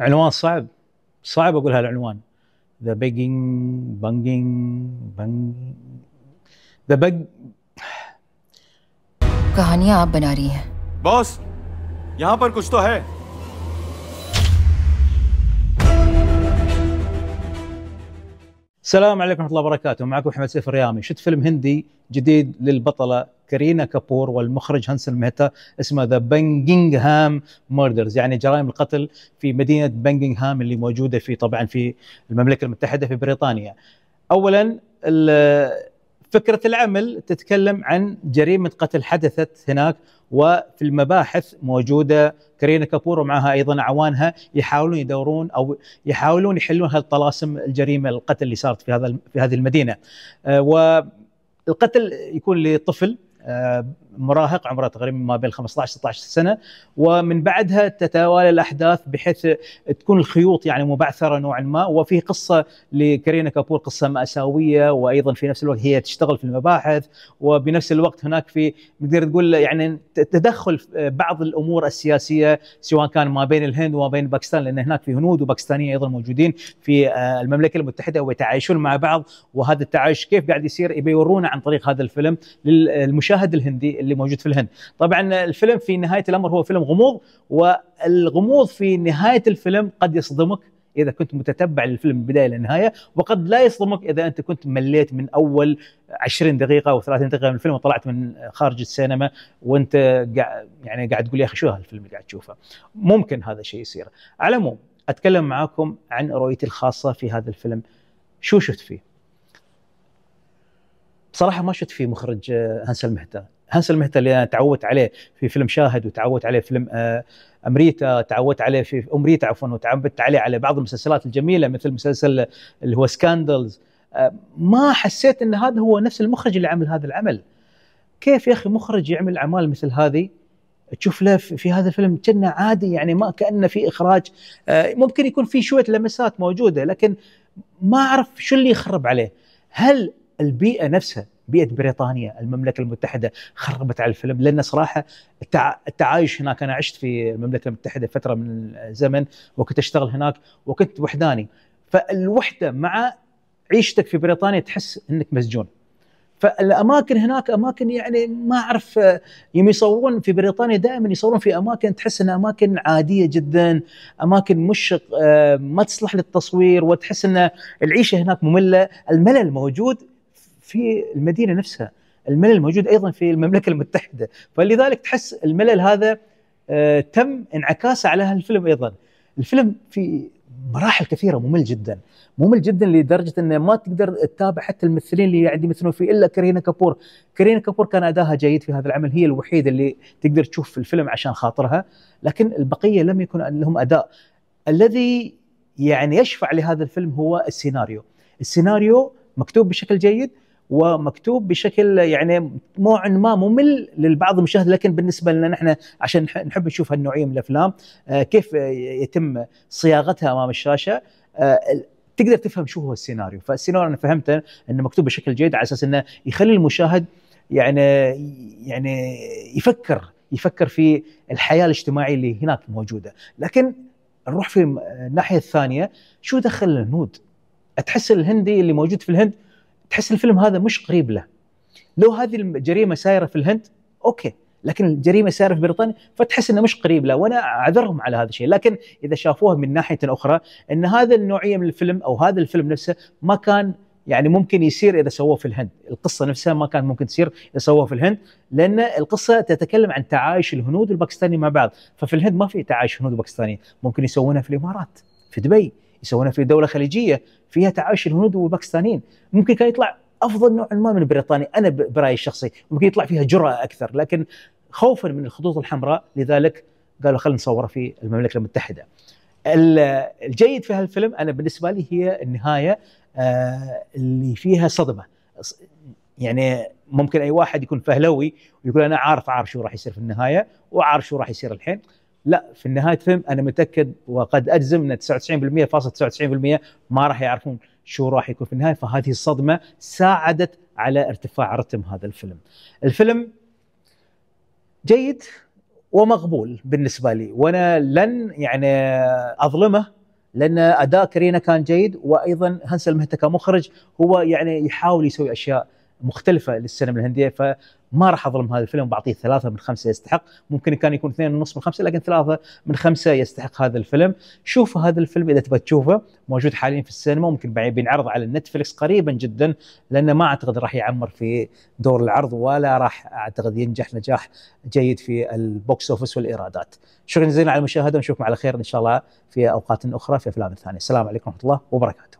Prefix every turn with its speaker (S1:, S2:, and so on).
S1: عنوان صعب صعب اقول هالعنوان ذا بيجينج بانجينج بنج ذا بيج कहानियां आप बना रही हैं बॉस यहां पर कुछ तो है السلام عليكم ورحمه الله وبركاته معكم احمد سيف الريامي شفت فيلم هندي جديد للبطله كرينا كابور والمخرج هانس مهتا اسمه ذا بنجنغهام ميردرز يعني جرائم القتل في مدينه بنجنغهام اللي موجوده في طبعا في المملكه المتحده في بريطانيا. اولا فكره العمل تتكلم عن جريمه قتل حدثت هناك وفي المباحث موجوده كرينا كابور ومعها ايضا اعوانها يحاولون يدورون او يحاولون يحلون هالطلاسم الجريمه القتل اللي صارت في هذا في هذه المدينه. آه، والقتل يكون لطفل uh, مراهق عمره تقريبا ما بين 15 16 سنه ومن بعدها تتوالى الاحداث بحيث تكون الخيوط يعني مبعثره نوعا ما وفي قصه لكارينا كابور قصه ماساويه وايضا في نفس الوقت هي تشتغل في المباحث وبنفس الوقت هناك في نقدر تقول يعني تدخل بعض الامور السياسيه سواء كان ما بين الهند وما بين باكستان لان هناك في هنود وباكستانيين ايضا موجودين في آه، المملكه المتحده ويتعايشون مع بعض وهذا التعايش كيف قاعد يصير يبي يورونا عن طريق هذا الفيلم للمشاهد الهندي اللي موجود في الهند طبعا الفيلم في نهايه الامر هو فيلم غموض والغموض في نهايه الفيلم قد يصدمك اذا كنت متتبع للفيلم من البدايه للنهايه وقد لا يصدمك اذا انت كنت مليت من اول 20 دقيقه او 30 دقيقه من الفيلم وطلعت من خارج السينما وانت قاعد يعني قاعد تقول يا اخي شو هالفيلم اللي قاعد تشوفه ممكن هذا الشيء يصير على العموم اتكلم معاكم عن رؤيتي الخاصه في هذا الفيلم شو شفت فيه بصراحه ما شفت فيه مخرج هانسل مهتا هانسل مهتا اللي انا تعودت عليه في فيلم شاهد وتعودت عليه فيلم آه، امريتا تعودت عليه في امريتا عفوا وتعودت عليه على بعض المسلسلات الجميله مثل مسلسل اللي هو سكاندلز آه، ما حسيت ان هذا هو نفس المخرج اللي عمل هذا العمل كيف يا اخي مخرج يعمل اعمال مثل هذه تشوف له في هذا الفيلم كنا عادي يعني ما كانه في اخراج آه، ممكن يكون في شويه لمسات موجوده لكن ما اعرف شو اللي يخرب عليه هل البيئه نفسها بيئه بريطانيا المملكه المتحده خربت على الفيلم لان صراحه التعايش هناك انا عشت في المملكه المتحده فتره من الزمن وكنت اشتغل هناك وكنت وحداني فالوحده مع عيشتك في بريطانيا تحس انك مسجون فالاماكن هناك اماكن يعني ما اعرف يوم يصورون في بريطانيا دائما يصورون في اماكن تحس انها اماكن عاديه جدا، اماكن مش آه، ما تصلح للتصوير وتحس ان العيشه هناك ممله، الملل موجود في المدينه نفسها الملل موجود ايضا في المملكه المتحده فلذلك تحس الملل هذا آه، تم انعكاسه على هالفيلم ايضا الفيلم في مراحل كثيره ممل جدا ممل جدا لدرجه انه ما تقدر تتابع حتى الممثلين اللي قاعد يمثلون فيه الا كرينا كابور كرينا كابور كان اداها جيد في هذا العمل هي الوحيده اللي تقدر تشوف في الفيلم عشان خاطرها لكن البقيه لم يكن لهم اداء الذي يعني يشفع لهذا الفيلم هو السيناريو السيناريو مكتوب بشكل جيد ومكتوب بشكل يعني نوعا ما ممل للبعض المشاهد لكن بالنسبه لنا نحن عشان نحب نشوف هالنوعيه من الافلام آه، كيف يتم صياغتها امام الشاشه آه، تقدر تفهم شو هو السيناريو فالسيناريو انا فهمته انه مكتوب بشكل جيد على اساس انه يخلي المشاهد يعني يعني يفكر يفكر في الحياه الاجتماعيه اللي هناك موجوده لكن نروح في الناحيه الثانيه شو دخل الهنود تحس الهندي اللي موجود في الهند تحس الفيلم هذا مش قريب له لو هذه الجريمه سايره في الهند اوكي لكن الجريمه سايره في بريطانيا فتحس انه مش قريب له وانا اعذرهم على هذا الشيء لكن اذا شافوها من ناحيه اخرى ان هذا النوعيه من الفيلم او هذا الفيلم نفسه ما كان يعني ممكن يصير اذا سووه في الهند، القصه نفسها ما كان ممكن تصير اذا سووه في الهند، لان القصه تتكلم عن تعايش الهنود والباكستاني مع بعض، ففي الهند ما في تعايش هنود وباكستانيين، ممكن يسوونها في الامارات، في دبي، يسوونها في دوله خليجيه فيها تعايش الهنود والباكستانيين ممكن كان يطلع افضل نوع ما من بريطانيا انا برايي الشخصي ممكن يطلع فيها جراه اكثر لكن خوفا من الخطوط الحمراء لذلك قالوا خلينا نصوره في المملكه المتحده الجيد في هالفيلم انا بالنسبه لي هي النهايه آه، اللي فيها صدمه يعني ممكن اي واحد يكون فهلوي ويقول انا عارف عارف شو راح يصير في النهايه وعارف شو راح يصير الحين لا في النهاية فيلم انا متاكد وقد اجزم ان 99% فاصل 99% ما راح يعرفون شو راح يكون في النهايه فهذه الصدمه ساعدت على ارتفاع رتم هذا الفيلم. الفيلم جيد ومقبول بالنسبه لي وانا لن يعني اظلمه لان اداء كرينا كان جيد وايضا هنسل مهتا كمخرج هو يعني يحاول يسوي اشياء مختلفه للسينما الهنديه ما راح اظلم هذا الفيلم بعطيه ثلاثه من خمسه يستحق ممكن كان يكون اثنين ونص من خمسه لكن ثلاثه من خمسه يستحق هذا الفيلم شوفوا هذا الفيلم اذا تبغى تشوفه موجود حاليا في السينما ممكن بينعرض على نتفلكس قريبا جدا لانه ما اعتقد راح يعمر في دور العرض ولا راح اعتقد ينجح نجاح جيد في البوكس اوفيس والايرادات شكرا جزيلا على المشاهده ونشوفكم على خير ان شاء الله في اوقات اخرى في افلام ثانيه السلام عليكم ورحمه الله وبركاته